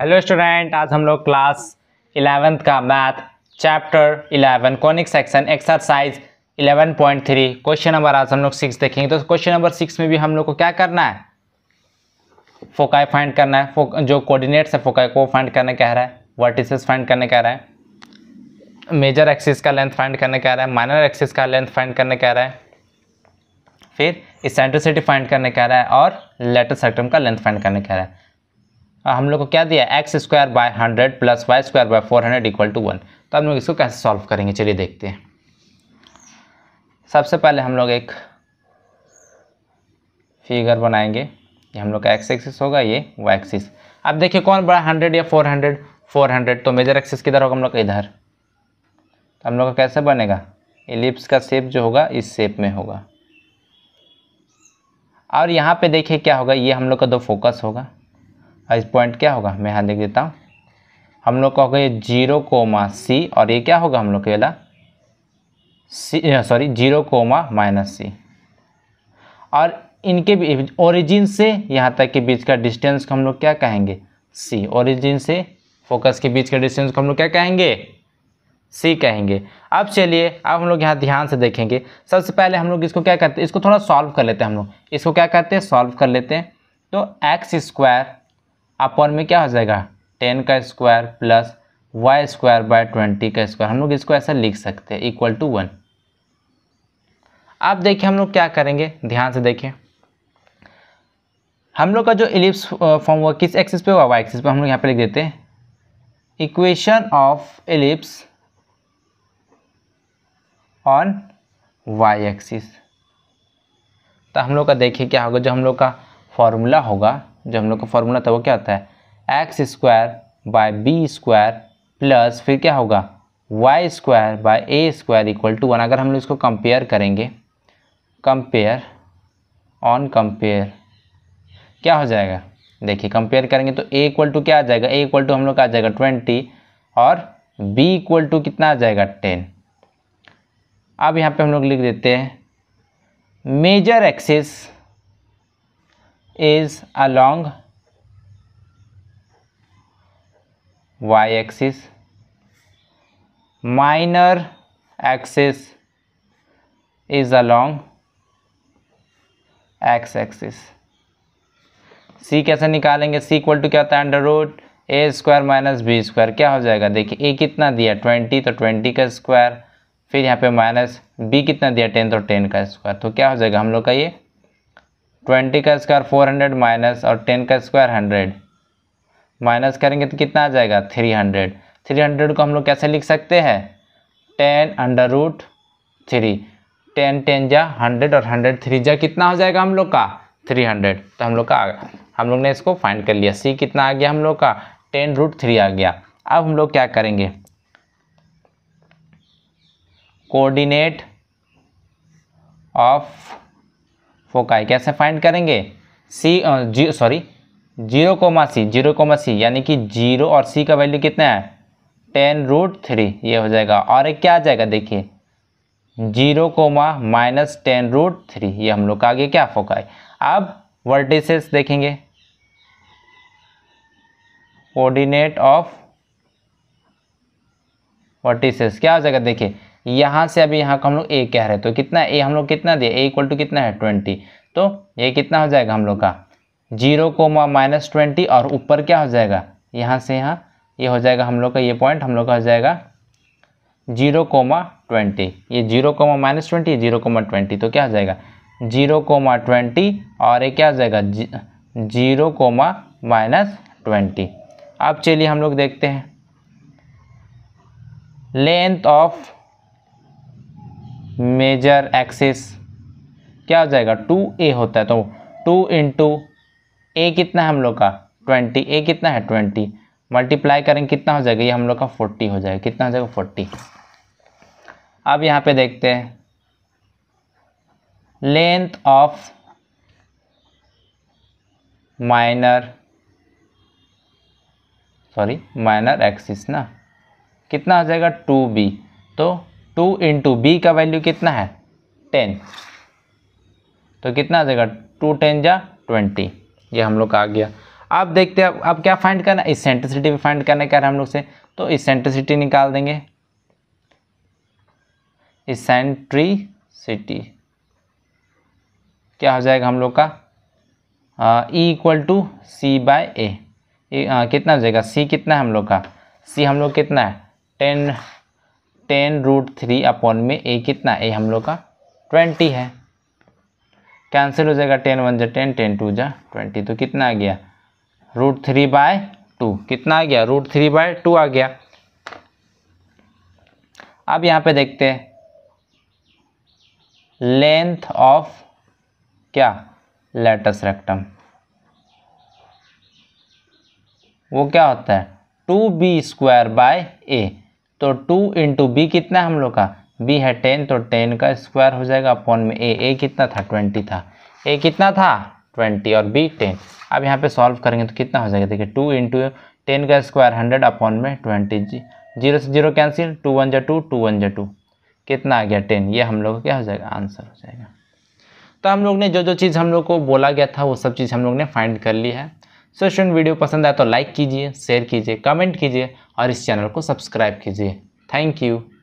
hello student आज हम लोग क्लास इलेवेंथ का math chapter eleven conic section exercise eleven point three question number आज हम लोग सिक्स देखेंगे तो क्वेश्चन नंबर सिक्स में भी हम लोग को क्या करना है फोकाई फाइंड करना है फोक जो कोऑर्डिनेट्स है फोकाई को फाइंड करने कह रहा है वर्टिसेस फाइंड करने कह रहा है मेजर एक्सिस का लेंथ फाइंड करने कह रहा है माइनर एक्सिस का लेंथ फाइंड करने कह रहा है फिर इसेंट्रिसिटी फाइंड करने कह रहा है और लेटर सेक्टम का लेंथ फाइंड करने कह रहा है हम लोग को क्या दिया x square by hundred plus y square by four hundred equal to one तो हम लोग इसको कैसे सॉल्व करेंगे चलिए देखते हैं सबसे पहले हम लोग एक फिगर बनाएंगे ये हम लोग का एक्स एक्सिस होगा ये वाई एक्सिस अब देखिए कौन बड़ा हंड्रेड या फोर हंड्रेड फोर हंड्रेड तो मेजर एक्सिस किधर होगा हम लोग इधर तो हम लोग का कैसे बनेगा एलिप्स का शेप जो होगा इस शेप में होगा और यहाँ पे देखिए क्या होगा ये हम लोग का दो फोकस होगा हाँ, इस पॉइंट क्या होगा मैं यहाँ लिख देता हूँ हम लोग का होगा ये जीरो कोमा सी और ये क्या होगा हम लोग के वाला c sorry zero comma minus c और इनके ओरिजिन से यहाँ तक के बीच का डिस्टेंस को हम लोग क्या कहेंगे सी ओरिजिन से फोकस के बीच का डिस्टेंस को हम लोग क्या कहेंगे सी कहेंगे अब चलिए अब हम लोग यहाँ ध्यान से देखेंगे सबसे पहले हम लोग इसको क्या करते हैं इसको थोड़ा सॉल्व कर लेते हैं हम लोग इसको क्या करते हैं सॉल्व कर लेते हैं तो एक्स स्क्वायर अपॉन में क्या हो जाएगा टेन का square plus y square by twenty का स्क्वायर हम लोग इसको ऐसा लिख सकते हैं इक्वल टू वन अब देखिए हम लोग क्या करेंगे ध्यान से देखिए हम लोग का जो इलिप्स फॉर्म हुआ किस एक्सिस पे हुआ वाई एक्सिस पे हम लोग यहाँ पे लिख देते हैं equation of ellipse on y axis तो हम लोग का देखिए क्या होगा जो हम लोग का फॉर्मूला होगा जो हम लोग का फॉर्मूला था वो क्या होता है x square by b square plus फिर क्या होगा y square by a square equal to one अगर हम लोग इसको कंपेयर करेंगे कंपेयर ऑन कंपेयर क्या हो जाएगा देखिए कंपेयर करेंगे तो ए इक्वल टू क्या आ जाएगा ए इक्वल टू हम लोग का आ जाएगा ट्वेंटी और बी इक्वल टू कितना आ जाएगा टेन अब यहाँ पे हम लोग लिख देते हैं major axis is along y axis minor axis is along x axis c कैसे निकालेंगे c इक्वल टू क्या होता है under root a square minus b square क्या हो जाएगा देखिए ए कितना दिया ट्वेंटी तो ट्वेंटी का स्क्वायर फिर यहाँ पे माइनस बी कितना दिया टेन तो टेन का स्क्वायर तो क्या हो जाएगा हम लोग का ये ट्वेंटी का स्क्वायर फोर हंड्रेड माइनस और टेन का स्क्वायर हंड्रेड माइनस करेंगे तो कितना आ जाएगा थ्री हंड्रेड थ्री हंड्रेड को हम लोग कैसे लिख सकते हैं ten under root three ten ten जा हंड्रेड और हंड्रेड थ्री जा कितना हो जाएगा हम लोग का थ्री हंड्रेड तो हम लोग का हम लोग ने इसको फाइंड कर लिया सी कितना आ गया हम लोग का टेन रूट थ्री आ गया अब हम लोग क्या करेंगे कोऑर्डिनेट ऑफ फोकाई कैसे फाइंड करेंगे सी जी sorry zero comma c zero comma c यानी कि जीरो और सी का वैल्यू कितना है टेन रूट थ्री ये हो जाएगा और एक क्या आ जाएगा देखिए zero comma minus ten root three ये हम लोग का आगे क्या फोकाई अब वर्टिसेस देखेंगे कोऑर्डिनेट ऑफ वर्टिसेस क्या हो जाएगा देखिए यहाँ से अभी यहाँ को हम लोग ए कह रहे हैं तो कितना ए हम लोग कितना दिया ए इक्वल टू कितना है ट्वेंटी तो ये कितना हो जाएगा हम लोग का जीरो को माइनस ट्वेंटी और ऊपर क्या हो जाएगा यहाँ से यहाँ ये यह हो जाएगा हम लोग का ये पॉइंट हम लोग का हो जाएगा जीरो कोमा ट्वेंटी ये zero comma minus twenty zero comma twenty तो क्या हो जाएगा जीरो कोमा ट्वेंटी और ये क्या हो जाएगा जीरो कोमा माइनस ट्वेंटी अब चलिए हम लोग देखते हैं लेंथ ऑफ मेजर एक्सिस क्या हो जाएगा टू ए होता है तो टू इंटू ए कितना है हम लोग का ट्वेंटी ए कितना है ट्वेंटी मल्टीप्लाई करेंगे कितना हो जाएगा ये हम लोग का फोर्टी हो जाएगा कितना हो जाएगा फोर्टी अब यहाँ पे देखते हैं length of minor sorry minor axis ना कितना हो जाएगा टू बी तो टू इंटू बी का वैल्यू कितना है टेन तो कितना आ जाएगा टू टेन जा ट्वेंटी ये हम लोग का आ गया अब देखते हैं अब क्या फाइंड करना इस सेंट्रिसिटी भी फाइंड करना क्या हम लोग से तो इस सेंट्रिसिटी निकाल देंगे इस सेंट्रिसिटी क्या हो जाएगा हम लोग का e equal to c by a कितना हो जाएगा सी कितना है हम लोग का सी हम लोग कितना है ten ten root three upon में ए कितना ए हम लोग का ट्वेंटी है कैंसिल हो जाएगा टेन वन जा टेन टेन टू जा ट्वेंटी तो कितना आ गया रूट थ्री बाय टू कितना आ गया रूट थ्री बाय टू आ गया अब यहाँ पे देखते हैं लेंथ ऑफ क्या लेटस रेक्टम वो क्या होता है two b square by a तो टू इंटू बी कितना है हम लोग का बी है टेन तो टेन का स्क्वायर हो जाएगा अपॉन में ए ए कितना था ट्वेंटी था ए कितना था ट्वेंटी और बी टेन अब यहाँ पे सॉल्व करेंगे तो कितना हो जाएगा देखिए टू इंटू टेन का स्क्वायर हंड्रेड अपॉन में ट्वेंटी जी जीरो से जीरो कैंसिल टू वन जा टू टू वन जा टू कितना आ गया टेन ये हम लोग का क्या हो जाएगा आंसर हो जाएगा तो हम लोग ने जो जो चीज़ हम लोग को बोला गया था वो सब चीज़ हम लोग ने फाइंड कर ली है सो स्टूडेंट वीडियो पसंद आए तो लाइक कीजिए शेयर कीजिए कमेंट कीजिए और इस चैनल को सब्सक्राइब कीजिए थैंक यू